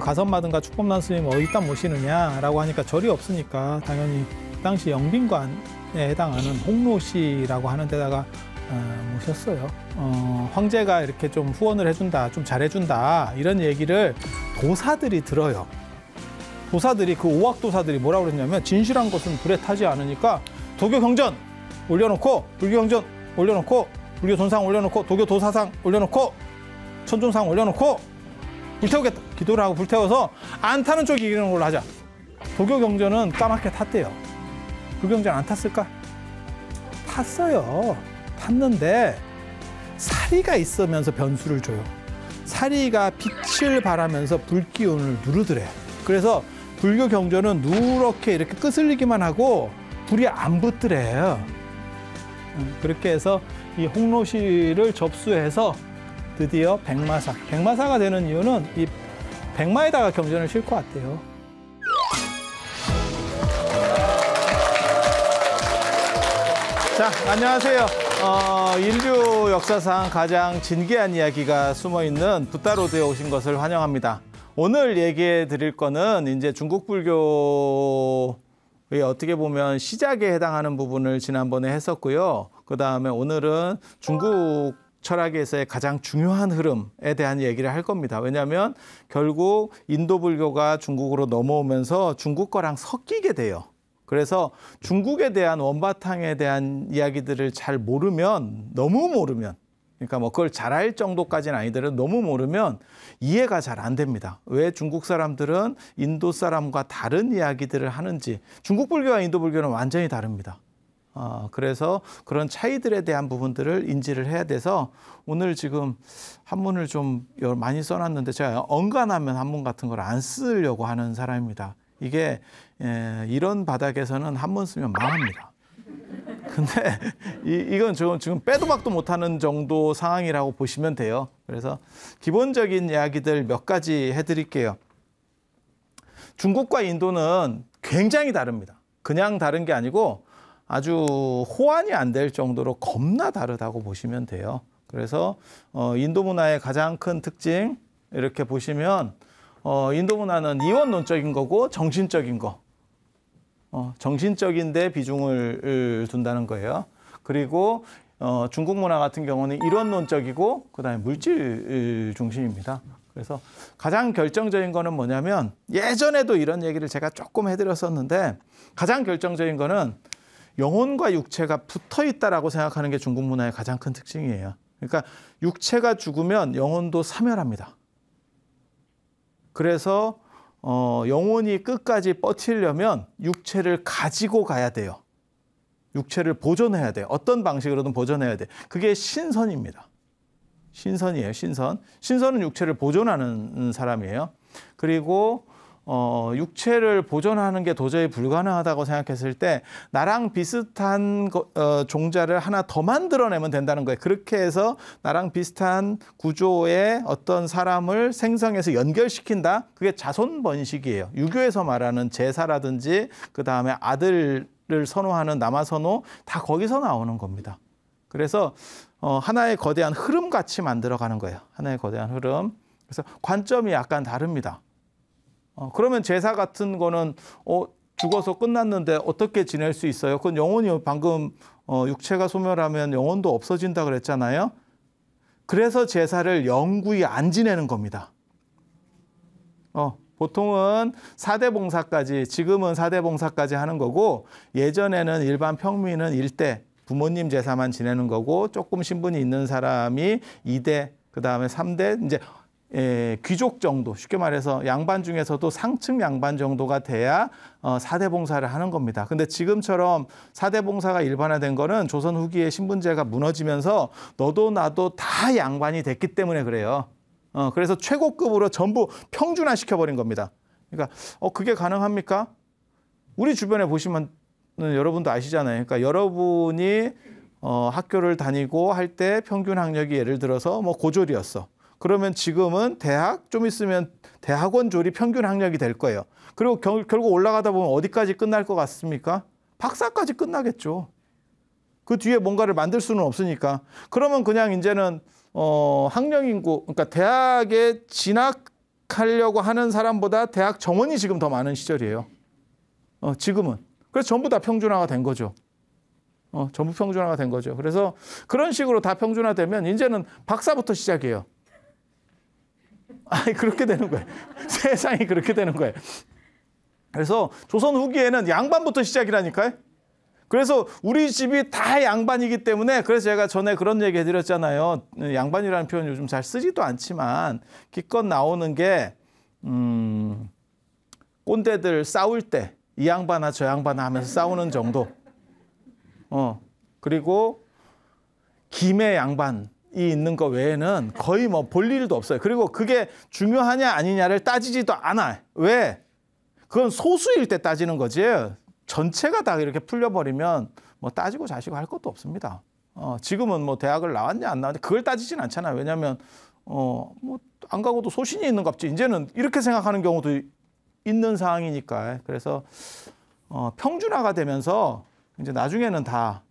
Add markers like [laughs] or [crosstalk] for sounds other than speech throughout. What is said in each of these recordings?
그가선마든가 축범난 스님 어디다 모시느냐라고 하니까 절이 없으니까 당연히 그 당시 영빈관에 해당하는 홍로시라고 하는 데다가 어, 모셨어요. 어, 황제가 이렇게 좀 후원을 해준다, 좀 잘해준다 이런 얘기를 도사들이 들어요. 도사들이 그 오악 도사들이 뭐라 그랬냐면 진실한 것은 불에 타지 않으니까 도교 경전 올려놓고 불교 경전 올려놓고 불교 존상 올려놓고 도교 도사상 올려놓고 천존상 올려놓고 불태우겠다. 기도를 하고 불태워서 안 타는 쪽이 이기는 걸로 하자. 도교 경전은 까맣게 탔대요. 그 경전 안 탔을까? 탔어요. 탔는데 사리가 있으면서 변수를 줘요. 사리가 빛을 발하면서 불기운을 누르더래. 그래서 불교 경전은 누렇게 이렇게 끄슬리기만 하고 불이 안 붙더래요. 음, 그렇게 해서 이 홍로시를 접수해서 드디어 백마사. 백마사가 되는 이유는 이 백마에다가 경전을 싣것같아요 자, 안녕하세요. 어, 인류 역사상 가장 진기한 이야기가 숨어 있는 붓다로드에 오신 것을 환영합니다. 오늘 얘기해 드릴 거는 이제 중국 불교의 어떻게 보면 시작에 해당하는 부분을 지난번에 했었고요. 그 다음에 오늘은 중국 철학에서의 가장 중요한 흐름에 대한 얘기를 할 겁니다. 왜냐하면 결국 인도 불교가 중국으로 넘어오면서 중국 거랑 섞이게 돼요. 그래서 중국에 대한 원바탕에 대한 이야기들을 잘 모르면 너무 모르면 그러니까 뭐 그걸 잘할 정도까지는 아니더라도 너무 모르면 이해가 잘 안 됩니다. 왜 중국 사람들은 인도 사람과 다른 이야기들을 하는지 중국 불교와 인도 불교는 완전히 다릅니다. 어, 그래서 그런 차이들에 대한 부분들을 인지를 해야 돼서 오늘 지금 한문을 좀 많이 써놨는데 제가 언간하면 한문 같은 걸 안 쓰려고 하는 사람입니다. 이게 예, 이런 바닥에서는 한문 쓰면 망합니다. 근데 [laughs] 이, 이건 지금, 지금 빼도 박도 못하는 정도 상황이라고 보시면 돼요. 그래서 기본적인 이야기들 몇 가지 해드릴게요. 중국과 인도는 굉장히 다릅니다. 그냥 다른 게 아니고 아주 호환이 안 될 정도로 겁나 다르다고 보시면 돼요. 그래서 어, 인도 문화의 가장 큰 특징 이렇게 보시면 어, 인도 문화는 이원론적인 거고 정신적인 거. 어, 정신적인데 비중을 둔다는 거예요. 그리고 어, 중국 문화 같은 경우는 이론론적이고 그다음에 물질 중심입니다. 그래서 가장 결정적인 거는 뭐냐면 예전에도 이런 얘기를 제가 조금 해드렸었는데 가장 결정적인 거는 영혼과 육체가 붙어 있다라고 생각하는 게 중국 문화의 가장 큰 특징이에요. 그러니까 육체가 죽으면 영혼도 사멸합니다. 그래서 어, 영혼이 끝까지 버틸려면 육체를 가지고 가야 돼요. 육체를 보존해야 돼. 어떤 방식으로든 보존해야 돼. 그게 신선입니다. 신선이에요. 신선. 신선은 육체를 보존하는 사람이에요. 그리고 어, 육체를 보존하는 게 도저히 불가능하다고 생각했을 때 나랑 비슷한 거, 어, 종자를 하나 더 만들어내면 된다는 거예요. 그렇게 해서 나랑 비슷한 구조의 어떤 사람을 생성해서 연결시킨다. 그게 자손 번식이에요. 유교에서 말하는 제사라든지 그 다음에 아들을 선호하는 남아선호 다 거기서 나오는 겁니다. 그래서 어, 하나의 거대한 흐름 같이 만들어가는 거예요. 하나의 거대한 흐름. 그래서 관점이 약간 다릅니다. 어, 그러면 제사 같은 거는 어, 죽어서 끝났는데 어떻게 지낼 수 있어요? 그건 영혼이 방금 어, 육체가 소멸하면 영혼도 없어진다 그랬잖아요. 그래서 제사를 영구히 안 지내는 겁니다. 어, 보통은 사대 봉사까지 지금은 사대 봉사까지 하는 거고 예전에는 일반 평민은 일대 부모님 제사만 지내는 거고 조금 신분이 있는 사람이 이대 그다음에 삼대 이제 예, 귀족 정도, 쉽게 말해서 양반 중에서도 상층 양반 정도가 돼야 어, 사대 봉사를 하는 겁니다. 근데 지금처럼 사대 봉사가 일반화된 거는 조선 후기에 신분제가 무너지면서 너도 나도 다 양반이 됐기 때문에 그래요. 어, 그래서 최고급으로 전부 평준화 시켜버린 겁니다. 그러니까 어, 그게 가능합니까? 우리 주변에 보시면 여러분도 아시잖아요. 그러니까 여러분이 어, 학교를 다니고 할 때 평균 학력이 예를 들어서 뭐 고졸이었어. 그러면 지금은 대학 좀 있으면 대학원 조립 평균 학력이 될 거예요. 그리고 결, 결국 올라가다 보면 어디까지 끝날 것 같습니까? 박사까지 끝나겠죠. 그 뒤에 뭔가를 만들 수는 없으니까. 그러면 그냥 이제는 어, 학령 인구, 그러니까 대학에 진학하려고 하는 사람보다 대학 정원이 지금 더 많은 시절이에요. 어, 지금은. 그래서 전부 다 평준화가 된 거죠. 어, 전부 평준화가 된 거죠. 그래서 그런 식으로 다 평준화되면 이제는 박사부터 시작이에요. 아니, 그렇게 되는 거예요. [laughs] 세상이 그렇게 되는 거예요. 그래서 조선 후기에는 양반부터 시작이라니까요. 그래서 우리 집이 다 양반이기 때문에 그래서 제가 전에 그런 얘기 해드렸잖아요. 양반이라는 표현 요즘 잘 쓰지도 않지만 기껏 나오는 게 음, 꼰대들 싸울 때 이 양반아 저 양반아 하면서 싸우는 정도. 어 그리고 김해 양반 이 있는 거 외에는 거의 뭐 볼 일도 없어요. 그리고 그게 중요하냐 아니냐를 따지지도 않아. 요 왜? 그건 소수일 때 따지는 거지. 전체가 다 이렇게 풀려버리면 뭐 따지고 자시고 할 것도 없습니다. 어, 지금은 뭐 대학을 나왔냐 안 나왔냐 그걸 따지진 않잖아요. 왜냐하면 어, 뭐 안 가고도 소신이 있는 값지. 이제는 이렇게 생각하는 경우도 있는 상황이니까. 그래서 어, 평준화가 되면서 이제 나중에는 다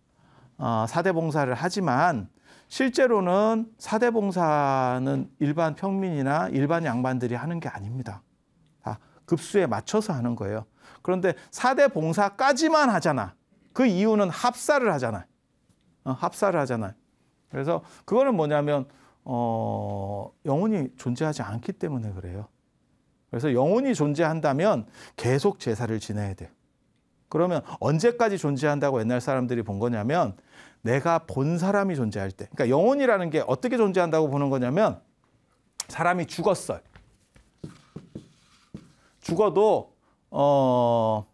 어, 사대 봉사를 하지만 실제로는 사대 봉사는 일반 평민이나 일반 양반들이 하는 게 아닙니다. 다 급수에 맞춰서 하는 거예요. 그런데 사대 봉사까지만 하잖아. 그 이유는 합사를 하잖아. 어, 합사를 하잖아. 그래서 그거는 뭐냐면 어, 영혼이 존재하지 않기 때문에 그래요. 그래서 영혼이 존재한다면 계속 제사를 지내야 돼. 그러면 언제까지 존재한다고 옛날 사람들이 본 거냐면 내가 본 사람이 존재할 때. 그러니까 영혼이라는 게 어떻게 존재한다고 보는 거냐면 사람이 죽었어요. 죽어도 어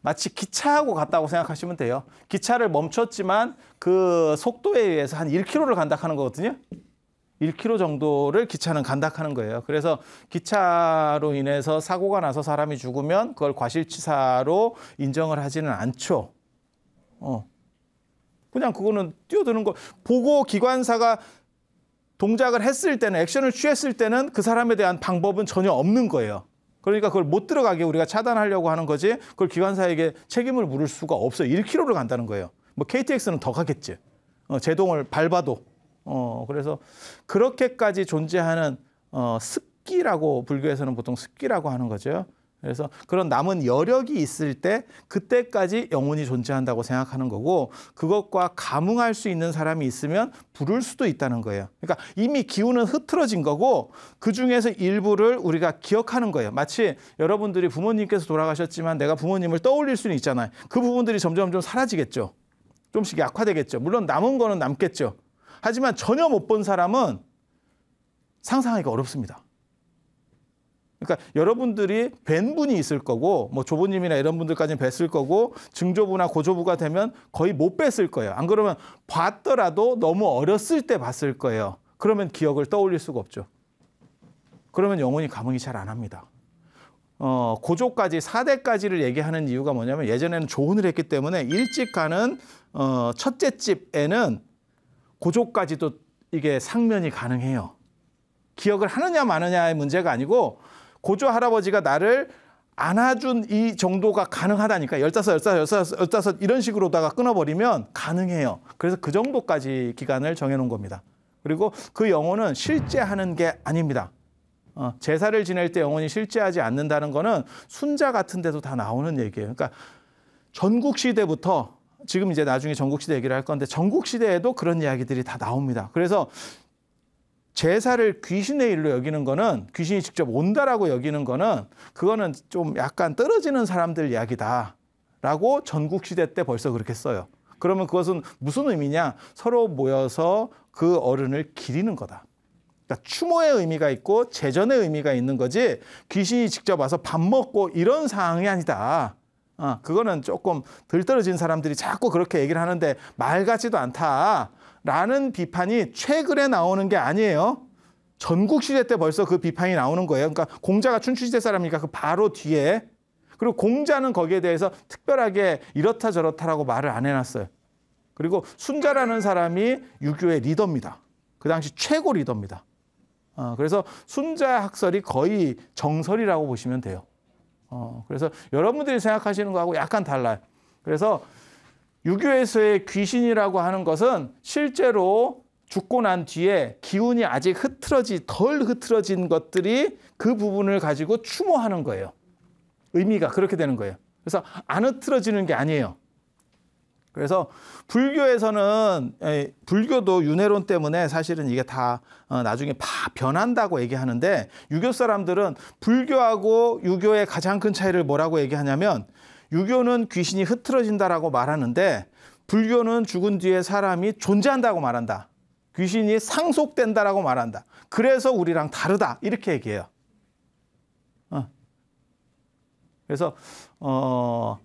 마치 기차하고 갔다고 생각하시면 돼요. 기차를 멈췄지만 그 속도에 의해서 한 1km를 간다 하는 거거든요. 1km 정도를 기차는 간다 하는 거예요. 그래서 기차로 인해서 사고가 나서 사람이 죽으면 그걸 과실치사로 인정을 하지는 않죠. 어. 그냥 그거는 뛰어드는 거 보고 기관사가 동작을 했을 때는 액션을 취했을 때는 그 사람에 대한 방법은 전혀 없는 거예요. 그러니까 그걸 못 들어가게 우리가 차단하려고 하는 거지 그걸 기관사에게 책임을 물을 수가 없어요. 1km를 간다는 거예요. 뭐 KTX는 더 가겠지. 어, 제동을 밟아도. 어, 그래서 그렇게까지 존재하는 어, 습기라고 불교에서는 보통 습기라고 하는 거죠. 그래서 그런 남은 여력이 있을 때 그때까지 영혼이 존재한다고 생각하는 거고 그것과 감응할 수 있는 사람이 있으면 부를 수도 있다는 거예요. 그러니까 이미 기운은 흐트러진 거고 그 중에서 일부를 우리가 기억하는 거예요. 마치 여러분들이 부모님께서 돌아가셨지만 내가 부모님을 떠올릴 수는 있잖아요. 그 부분들이 점점 좀 사라지겠죠. 좀씩 약화되겠죠. 물론 남은 거는 남겠죠. 하지만 전혀 못 본 사람은 상상하기가 어렵습니다. 그러니까 여러분들이 뵌 분이 있을 거고 뭐 조부님이나 이런 분들까지 뵀을 거고 증조부나 고조부가 되면 거의 못 뵀을 거예요. 안 그러면 봤더라도 너무 어렸을 때 봤을 거예요. 그러면 기억을 떠올릴 수가 없죠. 그러면 영혼이 감흥이 잘 안 합니다. 어, 고조까지 사대까지를 얘기하는 이유가 뭐냐면 예전에는 조혼을 했기 때문에 일찍 가는 어, 첫째 집에는 고조까지도 이게 상면이 가능해요. 기억을 하느냐 마느냐의 문제가 아니고 고조 할아버지가 나를 안아준 이 정도가 가능하다니까. 열다섯, 열다섯, 열다섯, 열다섯 이런 식으로다가 끊어버리면 가능해요. 그래서 그 정도까지 기간을 정해놓은 겁니다. 그리고 그 영혼은 실제 하는 게 아닙니다. 어, 제사를 지낼 때 영혼이 실제하지 않는다는 거는 순자 같은 데도 다 나오는 얘기예요. 그러니까 전국시대부터 지금 이제 나중에 전국시대 얘기를 할 건데 전국시대에도 그런 이야기들이 다 나옵니다. 그래서 제사를 귀신의 일로 여기는 거는 귀신이 직접 온다라고 여기는 거는 그거는 좀 약간 떨어지는 사람들 이야기다라고 전국 시대 때 벌써 그렇게 써요. 그러면 그것은 무슨 의미냐? 서로 모여서 그 어른을 기리는 거다. 그러니까 추모의 의미가 있고 재전의 의미가 있는 거지 귀신이 직접 와서 밥 먹고 이런 상황이 아니다. 아, 그거는 조금 들떨어진 사람들이 자꾸 그렇게 얘기를 하는데 말 같지도 않다. 라는 비판이 최근에 나오는 게 아니에요. 전국시대 때 벌써 그 비판이 나오는 거예요. 그러니까 공자가 춘추시대 사람이니까 그 바로 뒤에 그리고 공자는 거기에 대해서 특별하게 이렇다 저렇다라고 말을 안 해놨어요. 그리고 순자라는 사람이 유교의 리더입니다. 그 당시 최고 리더입니다. 어, 그래서 순자 학설이 거의 정설이라고 보시면 돼요. 어, 그래서 여러분들이 생각하시는 거하고 약간 달라요. 그래서 유교에서의 귀신이라고 하는 것은 실제로 죽고 난 뒤에 기운이 아직 흐트러지 덜 흐트러진 것들이 그 부분을 가지고 추모하는 거예요. 의미가 그렇게 되는 거예요. 그래서 안 흐트러지는 게 아니에요. 그래서 불교에서는 예, 불교도 윤회론 때문에 사실은 이게 다 어, 나중에 다 변한다고 얘기하는데 유교 사람들은 불교하고 유교의 가장 큰 차이를 뭐라고 얘기하냐면 유교는 귀신이 흐트러진다라고 말하는데 불교는 죽은 뒤에 사람이 존재한다고 말한다. 귀신이 상속된다라고 말한다. 그래서 우리랑 다르다. 이렇게 얘기해요. 어. 그래서 어,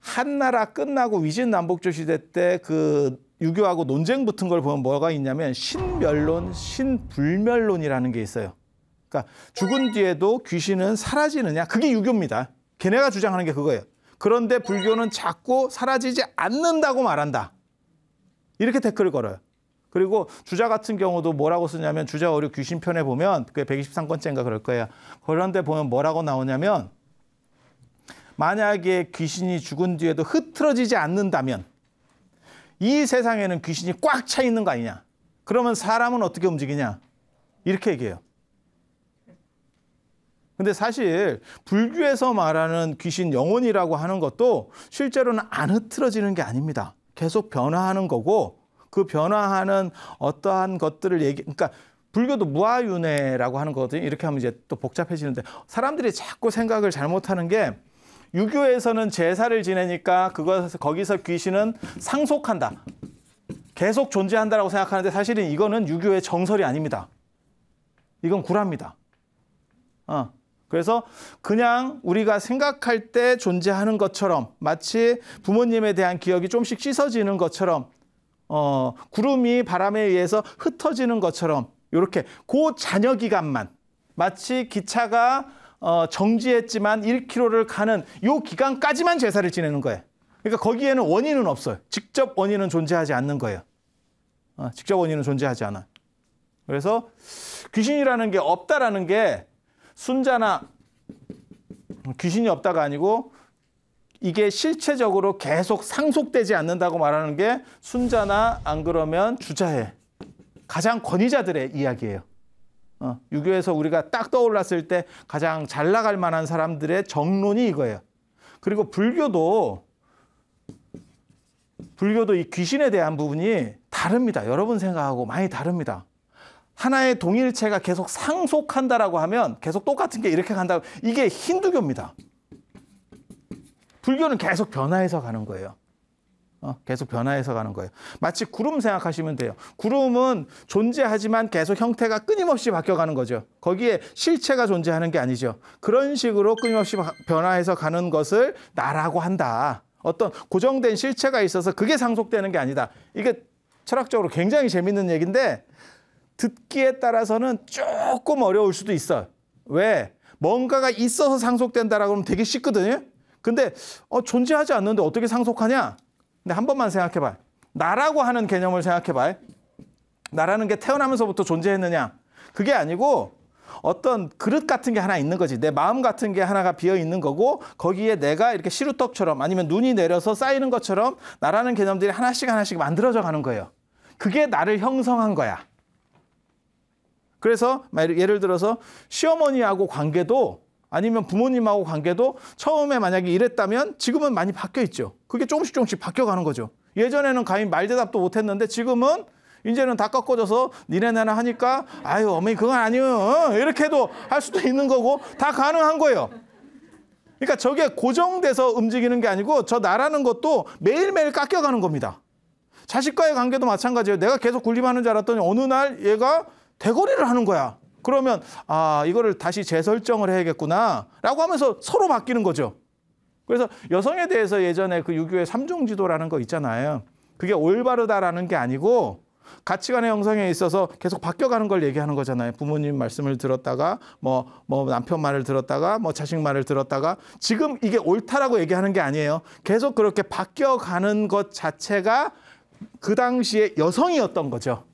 한나라 끝나고 위진남북조 시대 때 그 유교하고 논쟁 붙은 걸 보면 뭐가 있냐면 신멸론, 신불멸론이라는 게 있어요. 그러니까 죽은 뒤에도 귀신은 사라지느냐 그게 유교입니다. 걔네가 주장하는 게 그거예요. 그런데 불교는 자꾸 사라지지 않는다고 말한다. 이렇게 댓글을 걸어요. 그리고 주자 같은 경우도 뭐라고 쓰냐면 주자 어류 귀신편에 보면 그게 1 2 3권째인가 그럴 거예요. 그런데 보면 뭐라고 나오냐면 만약에 귀신이 죽은 뒤에도 흐트러지지 않는다면 이 세상에는 귀신이 꽉 차 있는 거 아니냐. 그러면 사람은 어떻게 움직이냐. 이렇게 얘기해요. 근데 사실 불교에서 말하는 귀신 영혼이라고 하는 것도 실제로는 안 흐트러지는 게 아닙니다. 계속 변화하는 거고 그 변화하는 어떠한 것들을 얘기 그러니까 불교도 무아윤회라고 하는 거거든요. 이렇게 하면 이제 또 복잡해지는데 사람들이 자꾸 생각을 잘못하는 게 유교에서는 제사를 지내니까 그것 거기서 귀신은 상속한다. 계속 존재한다라고 생각하는데 사실은 이거는 유교의 정설이 아닙니다. 이건 구랍니다. 어. 그래서 그냥 우리가 생각할 때 존재하는 것처럼 마치 부모님에 대한 기억이 좀씩 씻어지는 것처럼 어, 구름이 바람에 의해서 흩어지는 것처럼 이렇게 고 잔여 기간만 마치 기차가 어, 정지했지만 1km를 가는 요 기간까지만 제사를 지내는 거예요. 그러니까 거기에는 원인은 없어요. 직접 원인은 존재하지 않는 거예요. 어, 직접 원인은 존재하지 않아. 그래서 귀신이라는 게 없다라는 게 순자나 귀신이 없다가 아니고 이게 실체적으로 계속 상속되지 않는다고 말하는 게 순자나 안 그러면 주자의 가장 권위자들의 이야기예요. 어, 유교에서 우리가 딱 떠올랐을 때 가장 잘 나갈 만한 사람들의 정론이 이거예요. 그리고 불교도 불교도 이 귀신에 대한 부분이 다릅니다. 여러분 생각하고 많이 다릅니다. 하나의 동일체가 계속 상속한다라고 하면 계속 똑같은 게 이렇게 간다. 이게 힌두교입니다. 불교는 계속 변화해서 가는 거예요. 어, 계속 변화해서 가는 거예요. 마치 구름 생각하시면 돼요. 구름은 존재하지만 계속 형태가 끊임없이 바뀌어가는 거죠. 거기에 실체가 존재하는 게 아니죠. 그런 식으로 끊임없이 변화해서 가는 것을 나라고 한다. 어떤 고정된 실체가 있어서 그게 상속되는 게 아니다. 이게 철학적으로 굉장히 재밌는 얘기인데 듣기에 따라서는 조금 어려울 수도 있어. 요 왜? 뭔가가 있어서 상속된다라고 하면 되게 쉽거든요. 근데 어, 존재하지 않는데 어떻게 상속하냐? 근데 한 번만 생각해 봐. 나라고 하는 개념을 생각해 봐. 나라는 게 태어나면서부터 존재했느냐? 그게 아니고 어떤 그릇 같은 게 하나 있는 거지. 내 마음 같은 게 하나가 비어 있는 거고 거기에 내가 이렇게 시루떡처럼 아니면 눈이 내려서 쌓이는 것처럼 나라는 개념들이 하나씩 하나씩 만들어져 가는 거예요. 그게 나를 형성한 거야. 그래서 예를 들어서 시어머니하고 관계도 아니면 부모님하고 관계도 처음에 만약에 이랬다면 지금은 많이 바뀌어 있죠. 그게 조금씩 조금씩 바뀌어가는 거죠. 예전에는 가히 말 대답도 못했는데 지금은 이제는 다 꺾어져서 니네나나 하니까 아유 어머니 그건 아니에요 어? 이렇게 해도 할 수도 있는 거고 다 가능한 거예요. 그러니까 저게 고정돼서 움직이는 게 아니고 저 나라는 것도 매일매일 깎여가는 겁니다. 자식과의 관계도 마찬가지예요. 내가 계속 군림하는 줄 알았더니 어느 날 얘가 대거리를 하는 거야. 그러면 아 이거를 다시 재설정을 해야겠구나라고 하면서 서로 바뀌는 거죠. 그래서 여성에 대해서 예전에 그 유교의 삼중지도라는 거 있잖아요. 그게 올바르다라는 게 아니고 가치관의 형성에 있어서 계속 바뀌어가는 걸 얘기하는 거잖아요. 부모님 말씀을 들었다가 뭐, 뭐 남편 말을 들었다가 뭐 자식 말을 들었다가 지금 이게 옳다라고 얘기하는 게 아니에요. 계속 그렇게 바뀌어가는 것 자체가 그 당시에 여성이었던 거죠.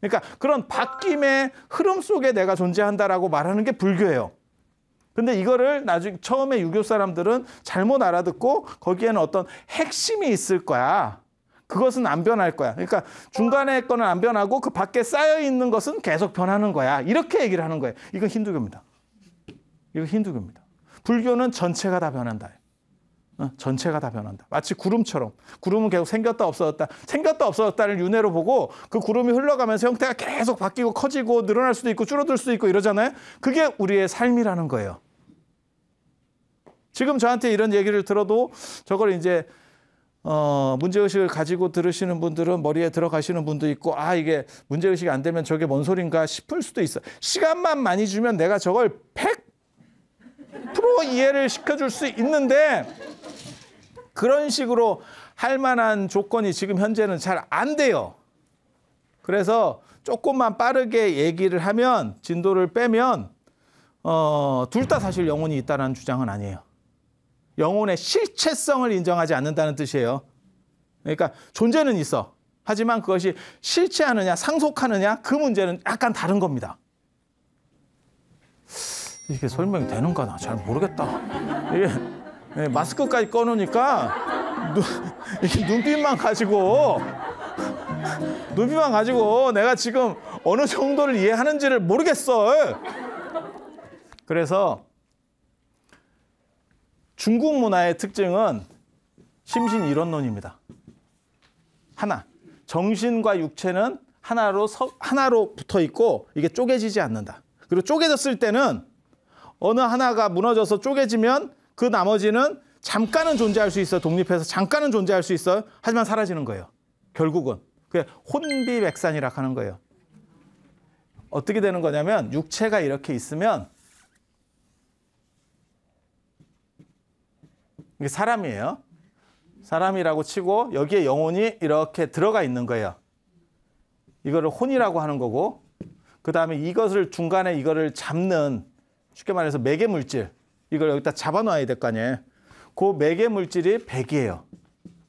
그러니까 그런 바뀜의 흐름 속에 내가 존재한다라고 말하는 게 불교예요. 근데 이거를 나중에 처음에 유교 사람들은 잘못 알아듣고 거기에는 어떤 핵심이 있을 거야. 그것은 안 변할 거야. 그러니까 중간에 거는 안 변하고 그 밖에 쌓여 있는 것은 계속 변하는 거야. 이렇게 얘기를 하는 거예요. 이건 힌두교입니다. 이건 힌두교입니다. 불교는 전체가 다 변한다. 어, 전체가 다 변한다. 마치 구름처럼. 구름은 계속 생겼다 없어졌다. 생겼다 없어졌다를 윤회로 보고 그 구름이 흘러가면서 형태가 계속 바뀌고 커지고 늘어날 수도 있고 줄어들 수도 있고 이러잖아요. 그게 우리의 삶이라는 거예요. 지금 저한테 이런 얘기를 들어도 저걸 이제 어, 문제의식을 가지고 들으시는 분들은 머리에 들어가시는 분도 있고, 아, 이게 문제의식이 안 되면 저게 뭔 소린가 싶을 수도 있어. 시간만 많이 주면 내가 저걸 1 1 0 이해를 시켜줄 수 있는데 그런 식으로 할 만한 조건이 지금 현재는 잘 안 돼요. 그래서 조금만 빠르게 얘기를 하면 진도를 빼면 어, 둘 다 사실 영혼이 있다는 주장은 아니에요. 영혼의 실체성을 인정하지 않는다는 뜻이에요. 그러니까 존재는 있어. 하지만 그것이 실체하느냐 상속하느냐 그 문제는 약간 다른 겁니다. 이게 설명이 되는가 나 잘 모르겠다. 이게 네, 마스크까지 꺼놓으니까 눈, 이게 눈빛만 가지고 눈빛만 가지고 내가 지금 어느 정도를 이해하는지를 모르겠어. 그래서 중국 문화의 특징은 심신 이론론입니다. 하나. 정신과 육체는 하나로 서, 하나로 붙어 있고 이게 쪼개지지 않는다. 그리고 쪼개졌을 때는 어느 하나가 무너져서 쪼개지면 그 나머지는 잠깐은 존재할 수 있어요. 독립해서 잠깐은 존재할 수 있어요. 하지만 사라지는 거예요. 결국은. 그게 혼비백산이라 고 하는 거예요. 어떻게 되는 거냐면 육체가 이렇게 있으면 이게 사람이에요. 사람이라고 치고 여기에 영혼이 이렇게 들어가 있는 거예요. 이거를 혼이라고 하는 거고 그 다음에 이것을 중간에 이거를 잡는 쉽게 말해서 매개 물질 이걸 여기다 잡아놔야 될 거 아니에요. 그 매개 물질이 백이에요.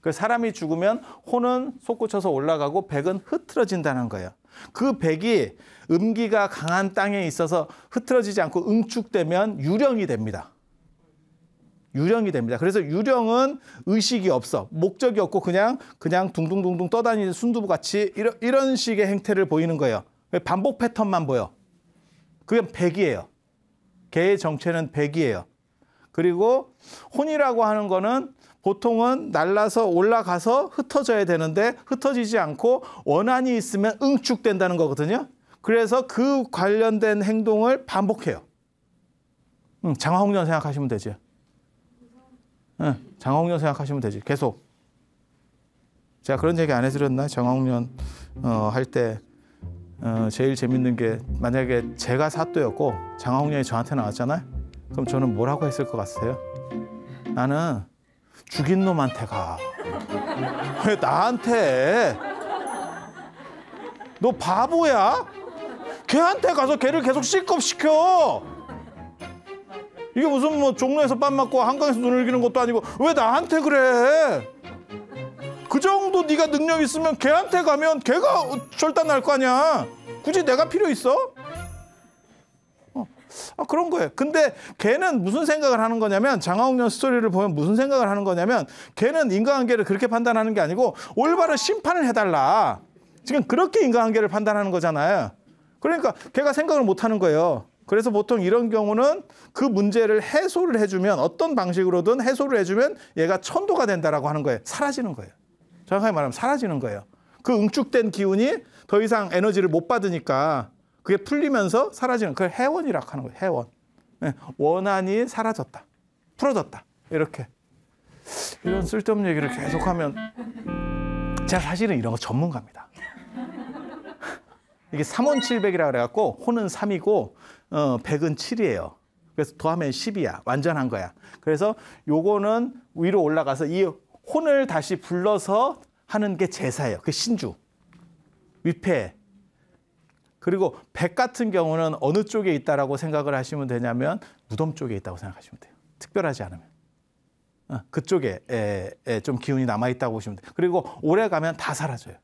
그 사람이 죽으면 혼은 솟구쳐서 올라가고 백은 흐트러진다는 거예요. 그 백이 음기가 강한 땅에 있어서 흐트러지지 않고 응축되면 유령이 됩니다. 유령이 됩니다. 그래서 유령은 의식이 없어. 목적이 없고 그냥 그냥 둥둥둥둥 떠다니는 순두부 같이 이런, 식의 행태를 보이는 거예요. 반복 패턴만 보여. 그게 백이에요. 개의 정체는 백이에요. 그리고 혼이라고 하는 거는 보통은 날라서 올라가서 흩어져야 되는데 흩어지지 않고 원한이 있으면 응축된다는 거거든요. 그래서 그 관련된 행동을 반복해요. 응, 장화홍련 생각하시면 되지. 응, 장화홍련 생각하시면 되지. 계속. 제가 그런 얘기 안 해드렸나? 장화홍련 어, 할때 어, 제일 재밌는 게 만약에 제가 사또였고 장하웅이 저한테 나왔잖아요. 그럼 저는 뭐라고 했을 것 같으세요? 나는 죽인 놈한테 가. 왜 나한테? 너 바보야? 걔한테 가서 걔를 계속 실컷 시켜. 이게 무슨 뭐 종로에서 빰 맞고 한강에서 눈을 기는 것도 아니고 왜 나한테 그래? 그 정도 네가 능력 있으면 걔한테 가면 걔가 절단 날 거 아니야. 굳이 내가 필요 있어? 어, 아, 그런 거예요. 근데 걔는 무슨 생각을 하는 거냐면 장하옥년 스토리를 보면 무슨 생각을 하는 거냐면 걔는 인간관계를 그렇게 판단하는 게 아니고 올바른 심판을 해달라. 지금 그렇게 인간관계를 판단하는 거잖아요. 그러니까 걔가 생각을 못 하는 거예요. 그래서 보통 이런 경우는 그 문제를 해소를 해주면 어떤 방식으로든 해소를 해주면 얘가 천도가 된다라고 하는 거예요. 사라지는 거예요. 정확하게 말하면 사라지는 거예요. 그 응축된 기운이 더 이상 에너지를 못 받으니까 그게 풀리면서 사라지는 그걸 해원이라고 하는 거예요. 해원. 네, 원한이 사라졌다. 풀어졌다. 이렇게. 이런 쓸데없는 얘기를 계속하면 제가 사실은 이런 거 전문가입니다. 이게 3원7백이라 그래갖고 호는 3이고 어, 100은 7이에요. 그래서 더하면 10이야. 완전한 거야. 그래서 요거는 위로 올라가서 이 혼을 다시 불러서 하는 게 제사예요. 그 신주, 위패. 그리고 백 같은 경우는 어느 쪽에 있다라고 생각을 하시면 되냐면 무덤 쪽에 있다고 생각하시면 돼요. 특별하지 않으면. 어, 그쪽에 에, 좀 기운이 남아있다고 보시면 돼요. 그리고 오래 가면 다 사라져요.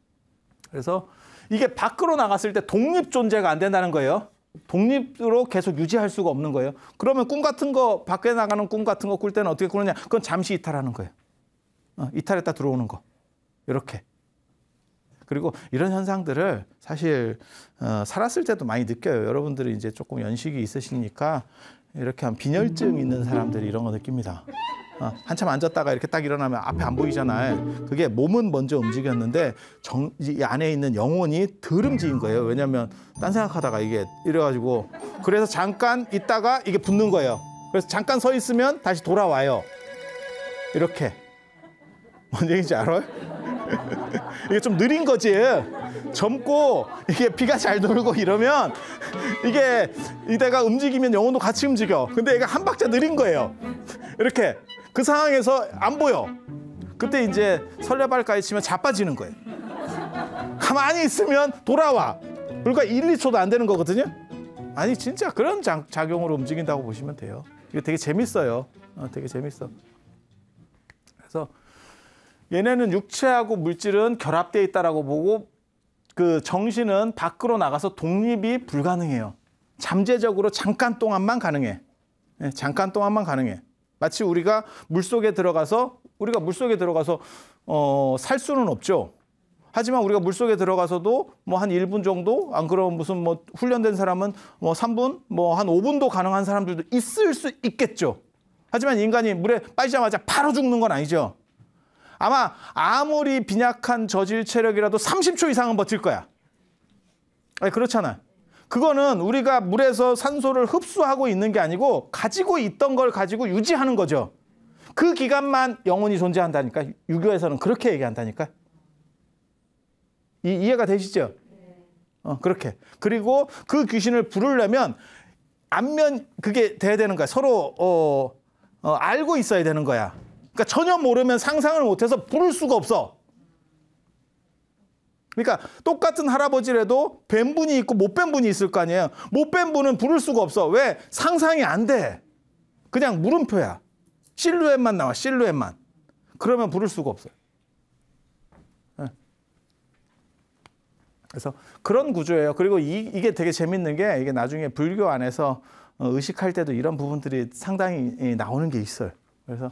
그래서 이게 밖으로 나갔을 때 독립 존재가 안 된다는 거예요. 독립으로 계속 유지할 수가 없는 거예요. 그러면 꿈 같은 거, 밖에 나가는 꿈 같은 거 꿀 때는 어떻게 꾸느냐? 그건 잠시 이탈하는 거예요. 어, 이탈했다 들어오는 거. 이렇게. 그리고 이런 현상들을 사실 어, 살았을 때도 많이 느껴요. 여러분들이 이제 조금 연식이 있으시니까 이렇게 한 빈혈증 있는 사람들이 이런 거 느낍니다. 어, 한참 앉았다가 이렇게 딱 일어나면 앞에 안 보이잖아요. 그게 몸은 먼저 움직였는데 정, 이 안에 있는 영혼이 드름지인 거예요. 왜냐하면 딴 생각하다가 이게 이래가지고 그래서 잠깐 있다가 이게 붙는 거예요. 그래서 잠깐 서 있으면 다시 돌아와요. 이렇게. 뭔 얘기인지 알아요? [laughs] 이게 좀 느린 거지. 젊고 이게 피가 잘 돌고 이러면 이게 이대가 움직이면 영혼도 같이 움직여. 근데 얘가 한 박자 느린 거예요. 이렇게 그 상황에서 안 보여. 그때 이제 설레발까지 치면 자빠지는 거예요. 가만히 있으면 돌아와. 불과 1, 2초도 안 되는 거거든요. 아니 진짜 그런 작, 작용으로 움직인다고 보시면 돼요. 이게 되게 재밌어요. 어, 되게 재밌어. 그래서 얘네는 육체하고 물질은 결합돼 있다라고 보고 그 정신은 밖으로 나가서 독립이 불가능해요. 잠재적으로 잠깐 동안만 가능해. 네, 잠깐 동안만 가능해. 마치 우리가 물 속에 들어가서 우리가 물 속에 들어가서 어, 살 수는 없죠. 하지만 우리가 물 속에 들어가서도 뭐 한 1분 정도 안 그러면 무슨 뭐 훈련된 사람은 뭐 3분 뭐 한 5분도 가능한 사람들도 있을 수 있겠죠. 하지만 인간이 물에 빠지자마자 바로 죽는 건 아니죠. 아마 아무리 빈약한 저질 체력이라도 30초 이상은 버틸 거야. 아니, 그렇잖아. 그거는 우리가 물에서 산소를 흡수하고 있는 게 아니고 가지고 있던 걸 가지고 유지하는 거죠. 그 기간만 영혼이 존재한다니까. 유교에서는 그렇게 얘기한다니까. 이, 이해가 되시죠? 어, 그렇게. 그리고 그 귀신을 부르려면 안면 그게 돼야 되는 거야. 서로 어, 어, 알고 있어야 되는 거야. 그러니까 전혀 모르면 상상을 못해서 부를 수가 없어. 그러니까 똑같은 할아버지라도 뵌 분이 있고 못뵌 분이 있을 거 아니에요. 못뵌 분은 부를 수가 없어. 왜? 상상이 안 돼. 그냥 물음표야. 실루엣만 나와. 실루엣만. 그러면 부를 수가 없어요. 예. 그래서 그런 구조예요. 그리고 이, 게 되게 재밌는 게 이게 나중에 불교 안에서 어, 의식할 때도 이런 부분들이 상당히 나오는 게 있어요. 그래서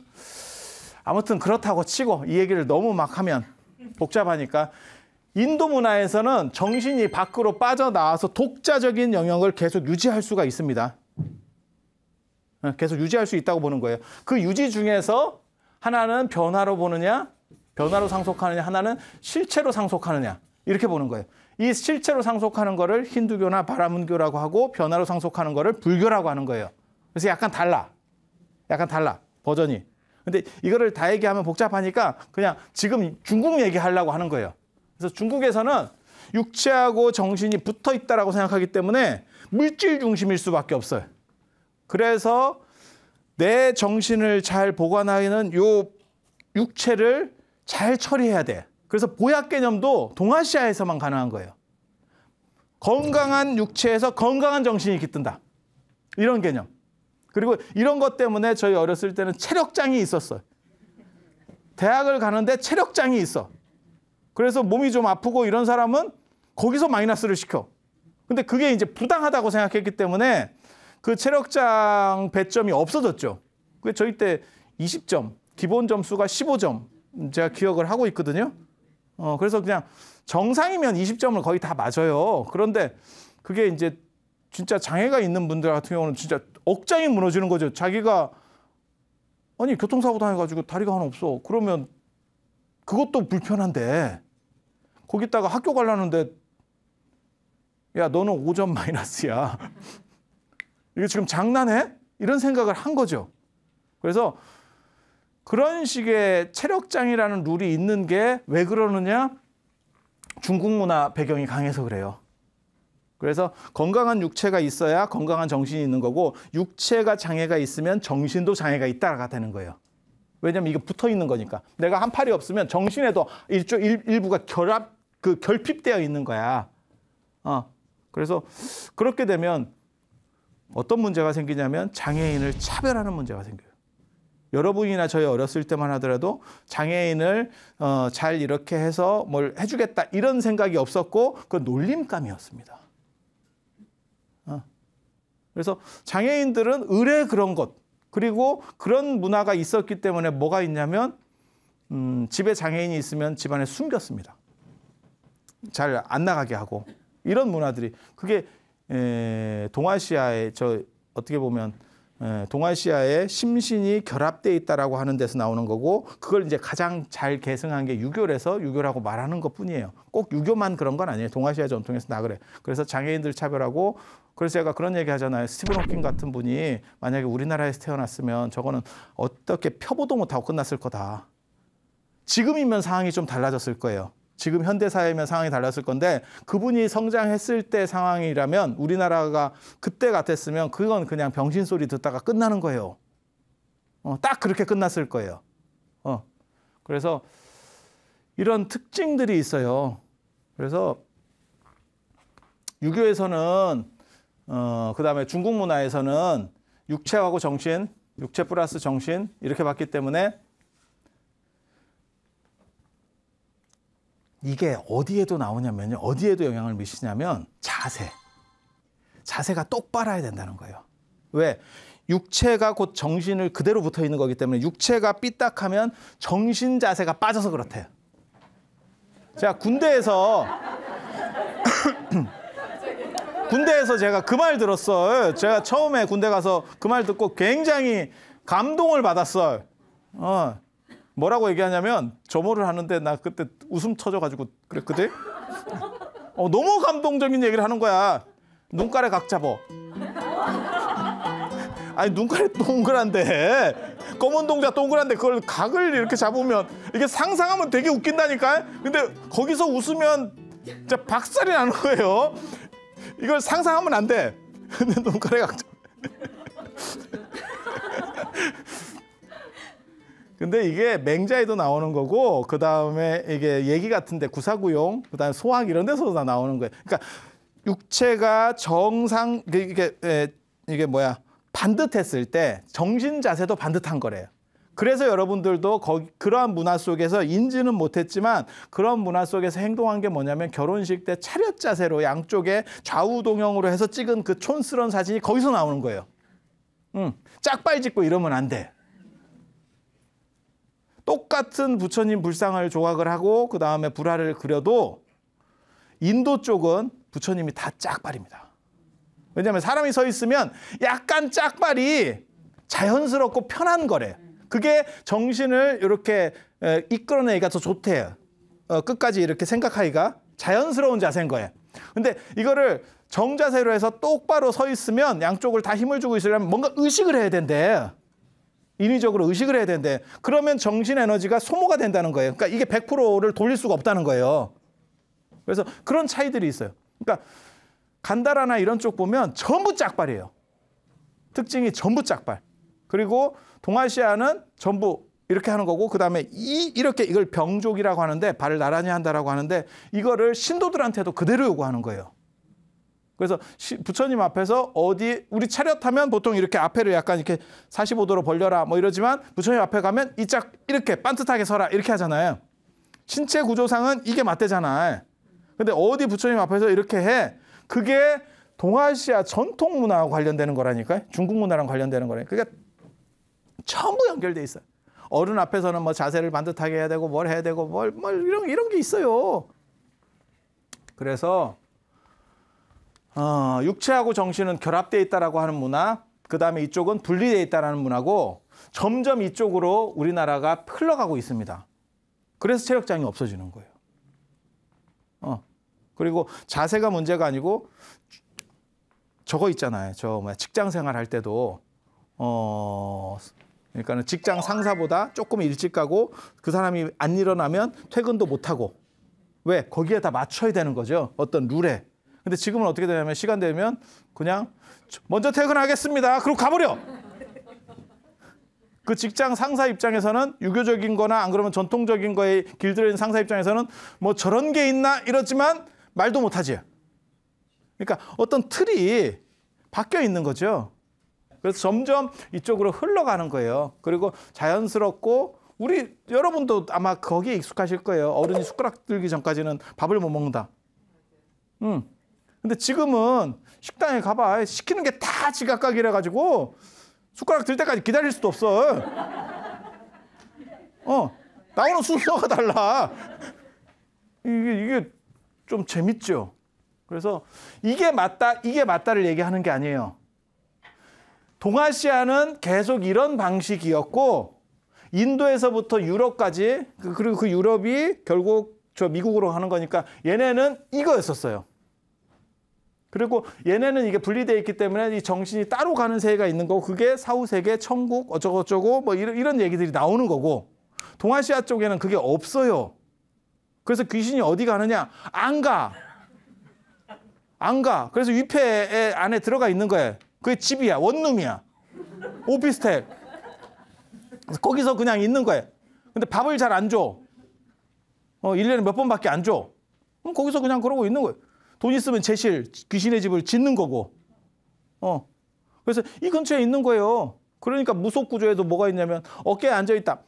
아무튼 그렇다고 치고 이 얘기를 너무 막 하면 복잡하니까 인도 문화에서는 정신이 밖으로 빠져나와서 독자적인 영역을 계속 유지할 수가 있습니다. 예, 계속 유지할 수 있다고 보는 거예요. 그 유지 중에서 하나는 변화로 보느냐, 변화로 상속하느냐, 하나는 실체로 상속하느냐. 이렇게 보는 거예요. 이 실체로 상속하는 거를 힌두교나 바라문교라고 하고 변화로 상속하는 거를 불교라고 하는 거예요. 그래서 약간 달라. 약간 달라. 버전이. 근데 이거를 다 얘기하면 복잡하니까 그냥 지금 중국 얘기하려고 하는 거예요. 그래서 중국에서는 육체하고 정신이 붙어 있다라고 생각하기 때문에 물질 중심일 수밖에 없어요. 그래서 내 정신을 잘 보관하는 기요 육체를 잘 처리해야 돼. 그래서 보약 개념도 동아시아에서만 가능한 거예요. 건강한 육체에서 건강한 정신이 깃든다. 이런 개념. 그리고 이런 것 때문에 저희 어렸을 때는 체력장이 있었어요. 대학을 가는데 체력장이 있어. 그래서 몸이 좀 아프고 이런 사람은 거기서 마이너스를 시켜. 근데 그게 이제 부당하다고 생각했기 때문에 그 체력장 배점이 없어졌죠. 그게 저희 때 20점, 기본 점수가 15점 제가 기억을 하고 있거든요. 어, 그래서 그냥 정상이면 20점을 거의 다 맞아요. 그런데 그게 이제 진짜 장애가 있는 분들 같은 경우는 진짜 억장이 무너지는 거죠. 자기가 아니 교통사고 당해가지고 다리가 하나 없어. 그러면 그것도 불편한데 거기다가 학교 가려는데야 너는 5점 마이너스야. [laughs] 이게 지금 장난해? 이런 생각을 한 거죠. 그래서 그런 식의 체력장이라는 룰이 있는 게 왜 그러느냐? 중국 문화 배경이 강해서 그래요. 그래서 건강한 육체가 있어야 건강한 정신이 있는 거고 육체가 장애가 있으면 정신도 장애가 있다가 되는 거예요. 왜냐면 이게 붙어 있는 거니까. 내가 한 팔이 없으면 정신에도 일조 일, 일부가 결합 그 결핍되어 있는 거야. 어. 그래서 그렇게 되면 어떤 문제가 생기냐면 장애인을 차별하는 문제가 생겨요. 여러분이나 저희 어렸을 때만 하더라도 장애인을 어, 잘 이렇게 해서 뭘 해주겠다 이런 생각이 없었고 그 놀림감이었습니다. 그래서 장애인들은 의뢰 그런 것 그리고 그런 문화가 있었기 때문에 뭐가 있냐면 음, 집에 장애인이 있으면 집안에 숨겼습니다. 잘 안 나가게 하고 이런 문화들이 그게 에, 동아시아의 저 어떻게 보면 에, 동아시아의 심신이 결합돼 있다라고 하는 데서 나오는 거고 그걸 이제 가장 잘 계승한 게 유교라서 유교라고 말하는 것뿐이에요. 꼭 유교만 그런 건 아니에요. 동아시아 전통에서 나 그래. 그래서 장애인들 차별하고 그래서 제가 그런 얘기 하잖아요. 스티븐 호킹 같은 분이 만약에 우리나라에서 태어났으면 저거는 어떻게 펴보도 못하고 끝났을 거다. 지금이면 상황이 좀 달라졌을 거예요. 지금 현대 사회면 상황이 달랐을 건데 그분이 성장했을 때 상황이라면 우리나라가 그때 같았으면 그건 그냥 병신 소리 듣다가 끝나는 거예요. 어, 딱 그렇게 끝났을 거예요. 어. 그래서 이런 특징들이 있어요. 그래서 유교에서는 어, 그다음에 중국 문화에서는 육체하고 정신, 육체 플러스 정신 이렇게 봤기 때문에 이게 어디에도 나오냐면요. 어디에도 영향을 미치냐면 자세. 자세가 똑바라야 된다는 거예요. 왜? 육체가 곧 정신을 그대로 붙어 있는 거기 때문에 육체가 삐딱하면 정신 자세가 빠져서 그렇대요. 제가 군대에서 군대에서 제가 그 말 들었어요. 제가 처음에 군대 가서 그 말 듣고 굉장히 감동을 받았어요. 어. 뭐라고 얘기하냐면 점호를 하는데 나 그때 웃음 터져가지고 그랬거든. 어, 너무 감동적인 얘기를 하는 거야. 눈깔에각 잡어. 아니 눈깔래 동그란데 검은 동자 동그란데 그걸 각을 이렇게 잡으면 이게 상상하면 되게 웃긴다니까. 근데 거기서 웃으면 진짜 박살이 나는 거예요. 이걸 상상하면 안 돼. 근데 눈가래 강 근데 이게 맹자에도 나오는 거고 그 다음에 이게 얘기 같은데 구사구용 그다음 에 소학 이런 데서도 다 나오는 거예요. 그러니까 육체가 정상 이게 이게 예, 뭐야 반듯했을 때 정신 자세도 반듯한 거래요. 그래서 여러분들도 거기, 그러한 문화 속에서 인지는 못했지만 그런 문화 속에서 행동한 게 뭐냐면 결혼식 때 차렷 자세로 양쪽에 좌우 동형으로 해서 찍은 그 촌스러운 사진이 거기서 나오는 거예요. 응. 짝발 짓고 이러면 안 돼. 똑같은 부처님 불상을 조각을 하고 그 다음에 불화를 그려도 인도 쪽은 부처님이 다 짝발입니다. 왜냐하면 사람이 서 있으면 약간 짝발이 자연스럽고 편한 거래. 그게 정신을 이렇게 이끌어내기가 더 좋대요. 어, 끝까지 이렇게 생각하기가 자연스러운 자세인 거예요. 근데 이거를 정자세로 해서 똑바로 서 있으면 양쪽을 다 힘을 주고 있으려면 뭔가 의식을 해야 된대. 인위적으로 의식을 해야 된대. 그러면 정신 에너지가 소모가 된다는 거예요. 그러니까 이게 100%를 돌릴 수가 없다는 거예요. 그래서 그런 차이들이 있어요. 그러니까 간다라나 이런 쪽 보면 전부 짝발이에요. 특징이 전부 짝발. 그리고 동아시아는 전부 이렇게 하는 거고 그다음에 이 이렇게 이걸 병족이라고 하는데 발을 나란히 한다라고 하는데 이거를 신도들한테도 그대로 요구하는 거예요. 그래서 부처님 앞에서 어디 우리 차렷하면 보통 이렇게 앞에를 약간 이렇게 45도로 벌려라 뭐 이러지만 부처님 앞에 가면 이짝 이렇게 반듯하게 서라 이렇게 하잖아요. 신체 구조상은 이게 맞대잖아. 근데 어디 부처님 앞에서 이렇게 해. 그게 동아시아 전통 문화와 관련되는 거라니까요. 중국 문화랑 관련되는 거라니까. 그러니까 전부 연결돼 있어요. 어른 앞에서는 뭐 자세를 반듯하게 해야 되고 뭘 해야 되고 뭘, 뭘 이런, 이런 게 있어요. 그래서 어, 육체하고 정신은 결합돼 있다라고 하는 문화, 그 다음에 이쪽은 분리돼 있다라는 문화고 점점 이쪽으로 우리나라가 흘러가고 있습니다. 그래서 체력장이 없어지는 거예요. 어. 그리고 자세가 문제가 아니고 저거 있잖아요. 저 뭐야 직장 생활 할 때도 어 그러니까 직장 상사보다 조금 일찍 가고 그 사람이 안 일어나면 퇴근도 못 하고 왜 거기에 다 맞춰야 되는 거죠 어떤 룰에 근데 지금은 어떻게 되냐면 시간 되면 그냥 먼저 퇴근하겠습니다 그리고 가버려 그 직장 상사 입장에서는 유교적인 거나 안 그러면 전통적인 거에 길들여진 상사 입장에서는 뭐 저런 게 있나 이렇지만 말도 못하지. 그러니까 어떤 틀이 바뀌어 있는 거죠. 그래서 점점 이쪽으로 흘러가는 거예요. 그리고 자연스럽고 우리 여러분도 아마 거기에 익숙하실 거예요. 어른이 숟가락 들기 전까지는 밥을 못 먹는다. 음. 근데 지금은 식당에 가봐 시키는 게 다 지각각이라 가지고 숟가락 들 때까지 기다릴 수도 없어. 어 나오는 순서가 달라. 이게 이게 좀 재밌죠. 그래서 이게 맞다 이게 맞다를 얘기하는 게 아니에요. 동아시아는 계속 이런 방식이었고 인도에서부터 유럽까지 그, 그리고 그 유럽이 결국 저 미국으로 가는 거니까 얘네는 이거였었어요. 그리고 얘네는 이게 분리되어 있기 때문에 이 정신이 따로 가는 세계가 있는 거고 그게 사후 세계, 천국 어쩌고저쩌고 뭐 이런 이런 얘기들이 나오는 거고 동아시아 쪽에는 그게 없어요. 그래서 귀신이 어디 가느냐? 안 가. 안 가. 그래서 위패 안에 들어가 있는 거예요. 그게 집이야. 원룸이야. 오피스텔. 거기서 그냥 있는 거예요. 근데 밥을 잘 안 줘. 어, 1년에 몇 번밖에 안 줘. 그럼 거기서 그냥 그러고 있는 거예요. 돈 있으면 제실, 귀신의 집을 짓는 거고. 어. 그래서 이 근처에 있는 거예요. 그러니까 무속 구조에도 뭐가 있냐면 어깨에 앉아 있다.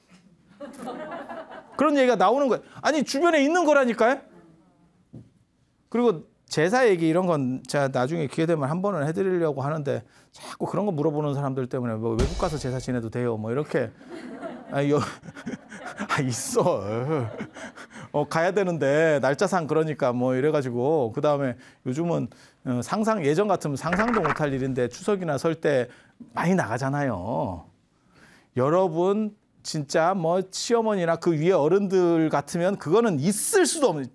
그런 얘기가 나오는 거예요. 아니 주변에 있는 거라니까요. 그리고 제사 얘기 이런 건 제가 나중에 기회 되면 한 번은 해드리려고 하는데 자꾸 그런 거 물어보는 사람들 때문에 뭐 외국 가서 제사 지내도 돼요 뭐 이렇게 아, 여, [laughs] 아 있어 어, 가야 되는데 날짜상 그러니까 뭐 이래가지고 그 다음에 요즘은 어, 상상 예전 같으면 상상도 못할 일인데 추석이나 설 때 많이 나가잖아요 여러분 진짜 뭐 시어머니나 그 위에 어른들 같으면 그거는 있을 수도 없는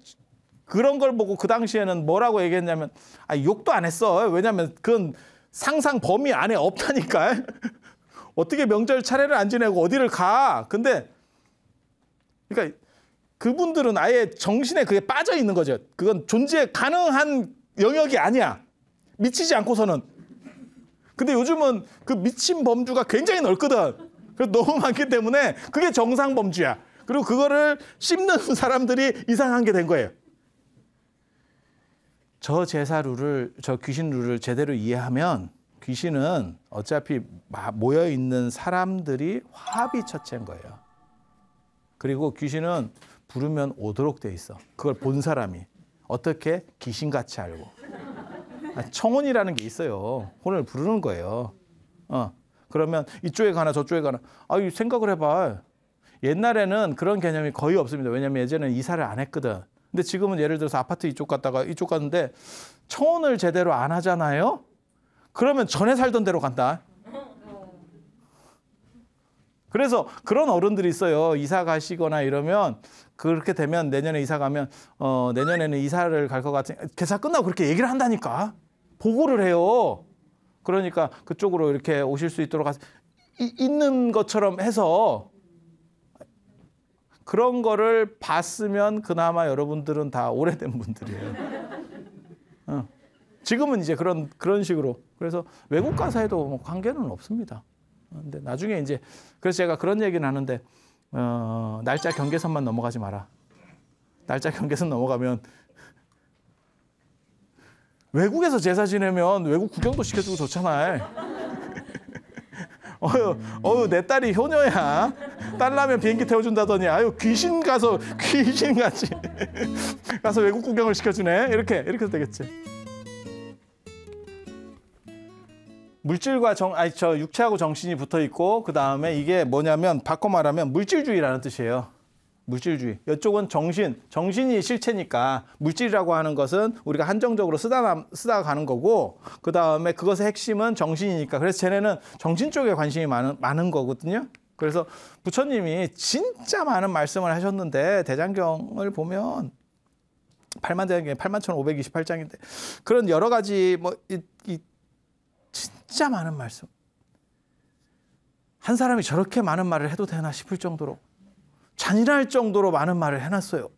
그런 걸 보고 그 당시에는 뭐라고 얘기했냐면 아, 욕도 안 했어. 왜냐면 그건 상상 범위 안에 없다니까. [laughs] 어떻게 명절 차례를 안 지내고 어디를 가. 근데 그러니까 그분들은 아예 정신에 그게 빠져 있는 거죠. 그건 존재 가능한 영역이 아니야. 미치지 않고서는. 근데 요즘은 그 미친 범주가 굉장히 넓거든. 그래서 너무 많기 때문에 그게 정상 범주야. 그리고 그거를 씹는 사람들이 이상한 게 된 거예요. 저 제사 룰을 저 귀신 룰을 제대로 이해하면 귀신은 어차피 모여 있는 사람들이 화합이 처째인 거예요. 그리고 귀신은 부르면 오도록 돼 있어. 그걸 본 사람이 어떻게 귀신같이 알고 아, 청혼이라는 게 있어요. 혼을 부르는 거예요. 어. 그러면 이쪽에 가나 저쪽에 가나. 아, 생각을 해봐. 옛날에는 그런 개념이 거의 없습니다. 왜냐면 예전에는 이사를 안 했거든. 근데 지금은 예를 들어서 아파트 이쪽 갔다가 이쪽 갔는데 청혼을 제대로 안 하잖아요. 그러면 전에 살던 대로 간다. 그래서 그런 어른들이 있어요. 이사 가시거나 이러면 그렇게 되면 내년에 이사 가면 어 내년에는 이사를 갈 것 같은 계사 끝나고 그렇게 얘기를 한다니까 보고를 해요. 그러니까 그쪽으로 이렇게 오실 수 있도록 하, 이, 있는 것처럼 해서 그런 거를 봤으면 그나마 여러분들은 다 오래된 분들이에요. 어. 지금은 이제 그런 그런 식으로 그래서 외국 가사에도 뭐 관계는 없습니다. 근데 나중에 이제 그래서 제가 그런 얘기는 하는데 어, 날짜 경계선만 넘어가지 마라. 날짜 경계선 넘어가면 외국에서 제사 지내면 외국 구경도 시켜주고 좋잖아요. 어휴, 어휴, 내 딸이 효녀야. 딸라면 비행기 태워준다더니, 아유, 귀신 가서, 귀신 같이. 가서 외국 구경을 시켜주네. 이렇게, 이렇게 해도 되겠지. 물질과 정, 아니, 저 육체하고 정신이 붙어 있고, 그 다음에 이게 뭐냐면, 바꿔 말하면 물질주의라는 뜻이에요. 물질주의. 이쪽은 정신, 정신이 실체니까 물질이라고 하는 것은 우리가 한정적으로 쓰다 쓰다 가는 거고 그 다음에 그것의 핵심은 정신이니까 그래서 쟤네는 정신 쪽에 관심이 많은 많은 거거든요. 그래서 부처님이 진짜 많은 말씀을 하셨는데 대장경을 보면 8만 대장경 8 5 2 8장인데 그런 여러 가지 뭐 이, 이 진짜 많은 말씀. 한 사람이 저렇게 많은 말을 해도 되나 싶을 정도로 잔인할 정도로 많은 말을 해놨어요.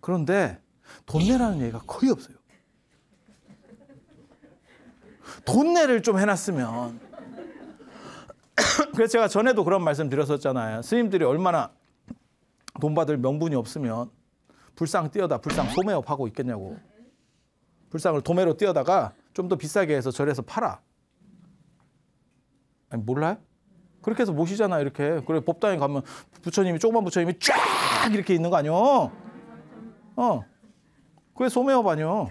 그런데 돈 내라는 얘기가 거의 없어요. 돈 내를 좀 해놨으면. [coughs] 그래서 제가 전에도 그런 말씀 드렸었잖아요. 스님들이 얼마나 돈 받을 명분이 없으면 불상 뛰어다 불상 소매업 하고 있겠냐고. 불상을 도매로 뛰어다가 좀 더 비싸게 해서 절에서 팔아. 아니, 몰라요? 그렇게 해서 모시잖아 이렇게. 그래 법당에 가면 부처님이 조그만 부처님이 쫙 이렇게 있는 거 아니요? 어. 그게 소매업 아니요?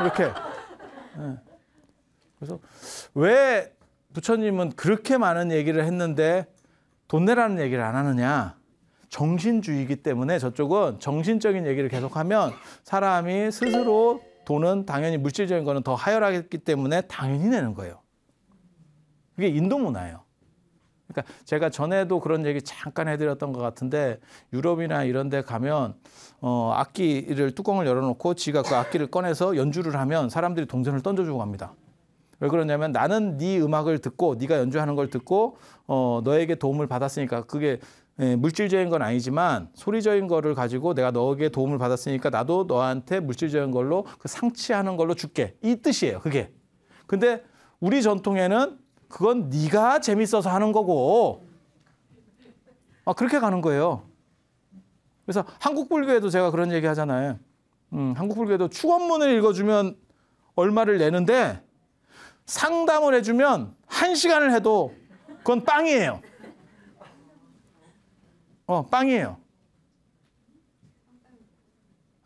이렇게. 네. 그래서 왜 부처님은 그렇게 많은 얘기를 했는데 돈 내라는 얘기를 안 하느냐? 정신주의이기 때문에 저쪽은 정신적인 얘기를 계속하면 사람이 스스로 돈은 당연히 물질적인 거는 더 하열하기 때문에 당연히 내는 거예요. 그게 인도 문화예요. 그러니까 제가 전에도 그런 얘기 잠깐 해드렸던 것 같은데 유럽이나 이런 데 가면 어, 악기를 뚜껑을 열어놓고 지가 그 악기를 꺼내서 연주를 하면 사람들이 동전을 던져주고 갑니다. 왜 그러냐면 나는 네 음악을 듣고 네가 연주하는 걸 듣고 어, 너에게 도움을 받았으니까 그게 예, 물질적인 건 아니지만 소리적인 거를 가지고 내가 너에게 도움을 받았으니까 나도 너한테 물질적인 걸로 그 상치하는 걸로 줄게 이 뜻이에요 그게 근데 우리 전통에는 그건 네가 재밌어서 하는 거고 아, 그렇게 가는 거예요. 그래서 한국 불교에도 제가 그런 얘기 하잖아요. 음, 한국 불교에도 축원문을 읽어주면 얼마를 내는데 상담을 해주면 한 시간을 해도 그건 빵이에요. 어, 빵이에요.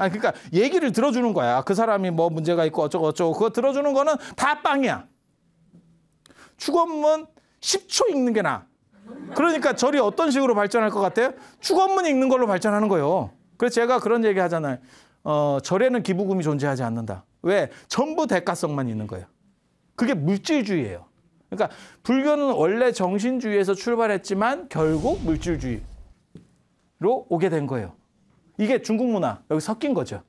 아 그러니까 얘기를 들어주는 거야. 그 사람이 뭐 문제가 있고 어쩌고저쩌고 그거 들어주는 거는 다 빵이야. 축원문 10초 읽는 게 나. 아 그러니까 절이 어떤 식으로 발전할 것 같아요? 축원문 읽는 걸로 발전하는 거예요. 그래서 제가 그런 얘기 하잖아요. 어, 절에는 기부금이 존재하지 않는다. 왜? 전부 대가성만 있는 거예요. 그게 물질주의예요. 그러니까 불교는 원래 정신주의에서 출발했지만 결국 물질주의로 오게 된 거예요. 이게 중국 문화 여기 섞인 거죠.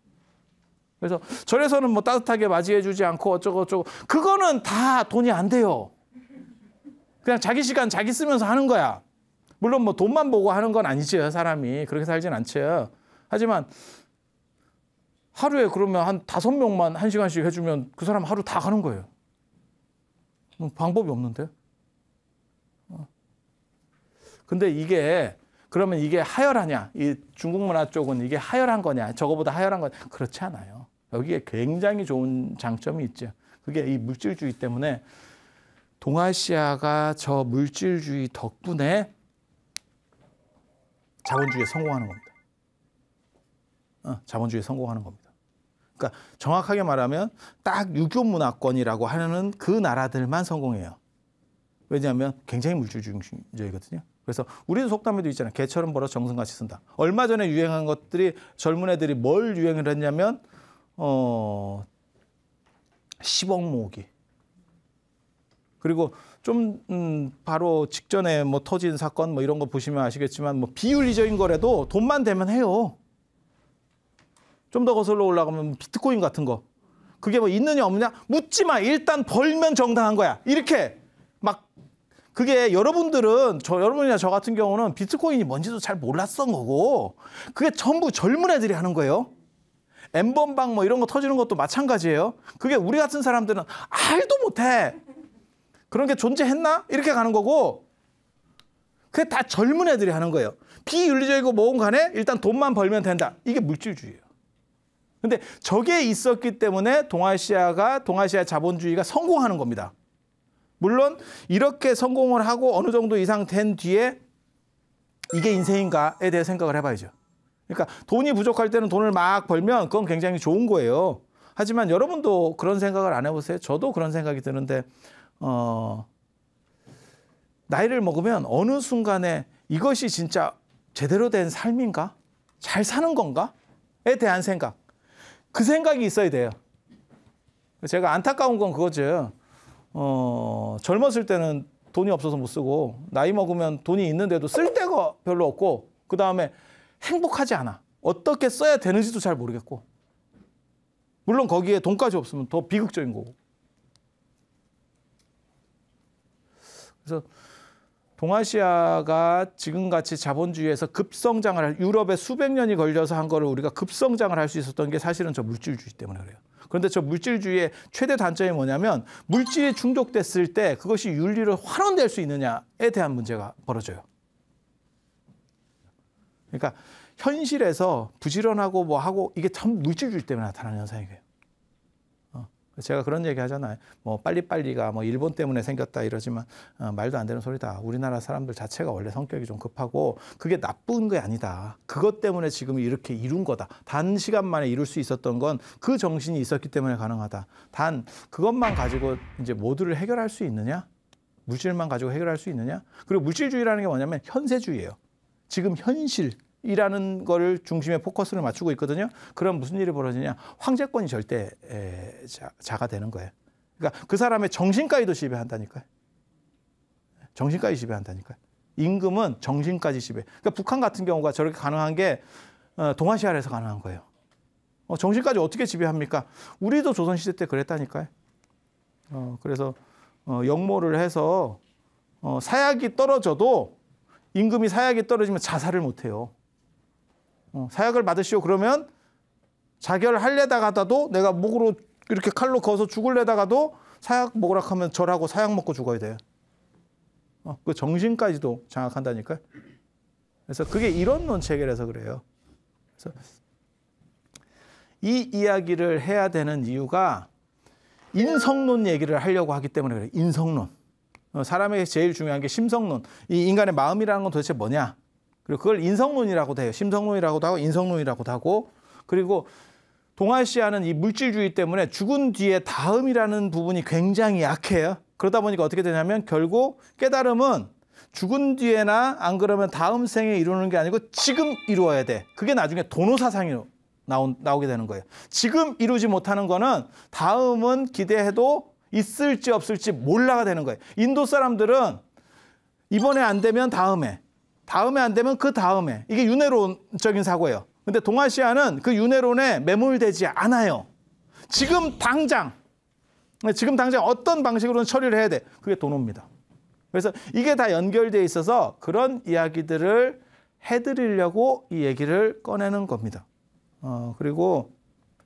그래서 절에서는 뭐 따뜻하게 맞이해 주지 않고 어쩌고 저쩌고 그거는 다 돈이 안 돼요. 그냥 자기 시간 자기 쓰면서 하는 거야. 물론 뭐 돈만 보고 하는 건아니지 사람이 그렇게 살진 않지 하지만 하루에 그러면 한 다섯 명만 한 시간씩 해주면 그 사람 하루 다 가는 거예요. 뭐 방법이 없는데. 어. 근데 이게 그러면 이게 하열하냐? 이 중국 문화 쪽은 이게 하열한 거냐? 저거보다 하열한 거냐? 그렇지 않아요. 여기에 굉장히 좋은 장점이 있죠. 그게 이 물질주의 때문에 동아시아가 저 물질주의 덕분에 자본주의에 성공하는 겁니다. 어, 자본주의에 성공하는 겁니다. 그러니까 정확하게 말하면 딱 유교 문화권이라고 하는 그 나라들만 성공해요. 왜냐하면 굉장히 물질주의거든요. 그래서 우리도 속담에도 있잖아요. 개처럼 벌어 정승같이 쓴다. 얼마 전에 유행한 것들이 젊은 애들이 뭘 유행을 했냐면 어 10억 모으기. 그리고 좀 음, 바로 직전에 뭐 터진 사건 뭐 이런 거 보시면 아시겠지만 뭐 비윤리적인 거래도 돈만 되면 해요. 좀 더 거슬러 올라가면 비트코인 같은 거. 그게 뭐 있느냐 없느냐 묻지 마. 일단 벌면 정당한 거야. 이렇게 막 그게 여러분들은 저 여러분이나 저 같은 경우는 비트코인이 뭔지도 잘 몰랐던 거고 그게 전부 젊은 애들이 하는 거예요. 엠번방 뭐 이런 거 터지는 것도 마찬가지예요. 그게 우리 같은 사람들은 알도 못해. 그런 게 존재했나? 이렇게 가는 거고 그게 다 젊은 애들이 하는 거예요. 비윤리적이고 뭐건 간에 일단 돈만 벌면 된다. 이게 물질주의예요. 근데 저게 있었기 때문에 동아시아가 동아시아 자본주의가 성공하는 겁니다. 물론 이렇게 성공을 하고 어느 정도 이상 된 뒤에 이게 인생인가에 대해 생각을 해봐야죠. 그러니까 돈이 부족할 때는 돈을 막 벌면 그건 굉장히 좋은 거예요. 하지만 여러분도 그런 생각을 안 해보세요. 저도 그런 생각이 드는데 어, 나이를 먹으면 어느 순간에 이것이 진짜 제대로 된 삶인가? 잘 사는 건가?에 대한 생각. 그 생각이 있어야 돼요. 제가 안타까운 건 그거죠. 어, 젊었을 때는 돈이 없어서 못 쓰고 나이 먹으면 돈이 있는데도 쓸 데가 별로 없고 그 다음에 행복하지 않아. 어떻게 써야 되는지도 잘 모르겠고 물론 거기에 돈까지 없으면 더 비극적인 거고 그래서 동아시아가 지금같이 자본주의에서 급성장을 할 유럽에 수백 년이 걸려서 한 거를 우리가 급성장을 할 수 있었던 게 사실은 저 물질주의 때문에 그래요. 그런데 저 물질주의의 최대 단점이 뭐냐면 물질이 중독됐을 때 그것이 윤리로 환원될 수 있느냐에 대한 문제가 벌어져요. 그러니까 현실에서 부지런하고 뭐 하고 이게 참 물질주의 때문에 나타나는 현상이에요. 제가 그런 얘기 하잖아요. 뭐 빨리빨리가 뭐 일본 때문에 생겼다 이러지만 어, 말도 안 되는 소리다. 우리나라 사람들 자체가 원래 성격이 좀 급하고 그게 나쁜 게 아니다. 그것 때문에 지금 이렇게 이룬 거다. 단시간 만에 이룰 수 있었던 건 그 정신이 있었기 때문에 가능하다. 단 그것만 가지고 이제 모두를 해결할 수 있느냐? 물질만 가지고 해결할 수 있느냐? 그리고 물질주의라는 게 뭐냐면 현세주의예요. 지금 현실 이라는 거를 중심에 포커스를 맞추고 있거든요. 그럼 무슨 일이 벌어지냐? 황제권이 절대 자, 가 되는 거예요. 그러니까 그 사람의 정신까지도 지배한다니까요. 정신까지 지배한다니까요. 임금은 정신까지 지배. 그러니까 북한 같은 경우가 저렇게 가능한 게 어, 동아시아에서 가능한 거예요. 어, 정신까지 어떻게 지배합니까? 우리도 조선시대 때 그랬다니까요. 어, 그래서 어, 역모를 해서 어, 사약이 떨어져도 임금이 사약이 떨어지면 자살을 못해요. 어, 사약을 받으시오 그러면 자결하려다가도 내가 목으로 이렇게 칼로 거서 죽을려다가도 사약 먹으라 하면 절하고 사약 먹고 죽어야 돼요. 어, 그 정신까지도 장악한다니까 그래서 그게 이런 논체계라서 그래요. 그래서 이 이야기를 해야 되는 이유가 인성론 얘기를 하려고 하기 때문에 그래요. 인성론. 어, 사람에게 제일 중요한 게 심성론. 이 인간의 마음이라는 건 도대체 뭐냐? 그리고 그걸 인성론이라고도 해요. 심성론이라고도 하고 인성론이라고도 하고 그리고 동아시아는 이 물질주의 때문에 죽은 뒤에 다음이라는 부분이 굉장히 약해요. 그러다 보니까 어떻게 되냐면 결국 깨달음은 죽은 뒤에나 안 그러면 다음 생에 이루는 게 아니고 지금 이루어야 돼. 그게 나중에 도노 사상이 나온, 나오게 되는 거예요. 지금 이루지 못하는 거는 다음은 기대해도 있을지 없을지 몰라가 되는 거예요. 인도 사람들은 이번에 안 되면 다음에 다음에 안 되면 그 다음에. 이게 윤회론적인 사고예요. 근데 동아시아는 그 윤회론에 매몰되지 않아요. 지금 당장 네, 지금 당장 어떤 방식으로는 처리를 해야 돼. 그게 돈옵니다. 그래서 이게 다 연결돼 있어서 그런 이야기들을 해드리려고 이 얘기를 꺼내는 겁니다. 어, 그리고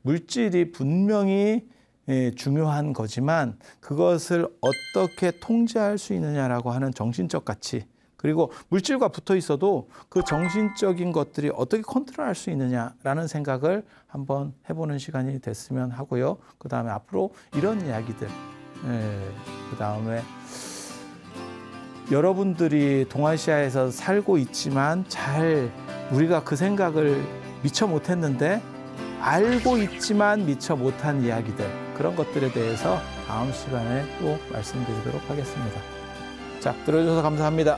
물질이 분명히 예, 중요한 거지만 그것을 어떻게 통제할 수 있느냐라고 하는 정신적 가치 그리고 물질과 붙어 있어도 그 정신적인 것들이 어떻게 컨트롤할 수 있느냐라는 생각을 한번 해보는 시간이 됐으면 하고요. 그 다음에 앞으로 이런 이야기들, 예, 그 다음에 여러분들이 동아시아에서 살고 있지만 잘 우리가 그 생각을 미처 못했는데 알고 있지만 미처 못한 이야기들 그런 것들에 대해서 다음 시간에 또 말씀드리도록 하겠습니다. 자, 들어주셔서 감사합니다.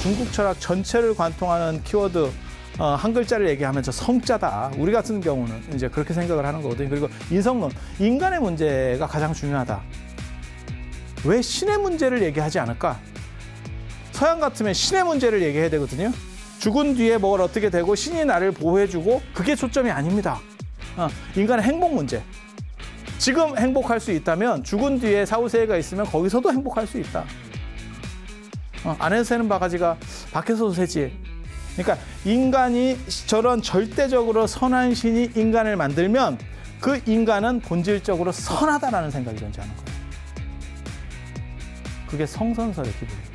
중국 철학 전체를 관통하는 키워드 어, 한 글자를 얘기하면서 성자다. 우리 같은 경우는 이제 그렇게 생각을 하는 거거든요. 그리고 인성론, 인간의 문제가 가장 중요하다. 왜 신의 문제를 얘기하지 않을까? 서양 같으면 신의 문제를 얘기해야 되거든요. 죽은 뒤에 뭘 어떻게 되고 신이 나를 보호해주고 그게 초점이 아닙니다. 어, 인간의 행복 문제. 지금 행복할 수 있다면 죽은 뒤에 사후세가 계 있으면 거기서도 행복할 수 있다. 어, 안에서 새는 바가지가 밖에서도 새지. 그러니까 인간이 저런 절대적으로 선한 신이 인간을 만들면 그 인간은 본질적으로 선하다라는 생각이 존재하는 거예요. 그게 성선설의 기본이에요.